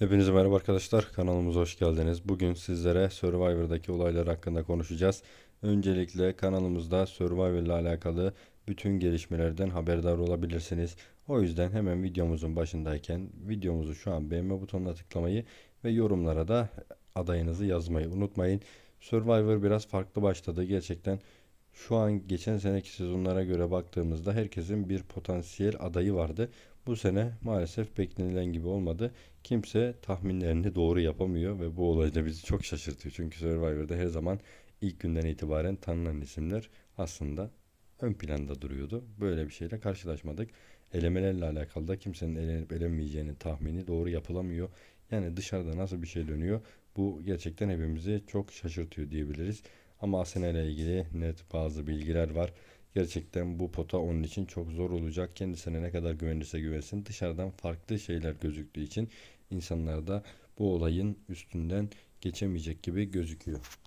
Hepinize merhaba arkadaşlar. Kanalımıza hoş geldiniz. Bugün sizlere Survivor'daki olaylar hakkında konuşacağız. Öncelikle kanalımızda Survivor ile alakalı bütün gelişmelerden haberdar olabilirsiniz. O yüzden hemen videomuzun başındayken videomuzu şu an beğenme butonuna tıklamayı ve yorumlara da adayınızı yazmayı unutmayın. Survivor biraz farklı başladı. Gerçekten şu an geçen seneki sezonlara göre baktığımızda herkesin bir potansiyel adayı vardı. Bu sene maalesef beklenilen gibi olmadı. Kimse tahminlerini doğru yapamıyor ve bu olay da bizi çok şaşırtıyor. Çünkü Survivor'da her zaman ilk günden itibaren tanınan isimler aslında ön planda duruyordu. Böyle bir şeyle karşılaşmadık. Elemelerle alakalı da kimsenin elenip elenmeyeceğini tahmini doğru yapılamıyor. Yani dışarıda nasıl bir şey dönüyor bu gerçekten hepimizi çok şaşırtıyor diyebiliriz. Ama Asena ile ilgili net bazı bilgiler var. Gerçekten bu pota onun için çok zor olacak. Kendisine ne kadar güvenirse güvensin dışarıdan farklı şeyler gözüktüğü için insanlar da bu olayın üstünden geçemeyecek gibi gözüküyor.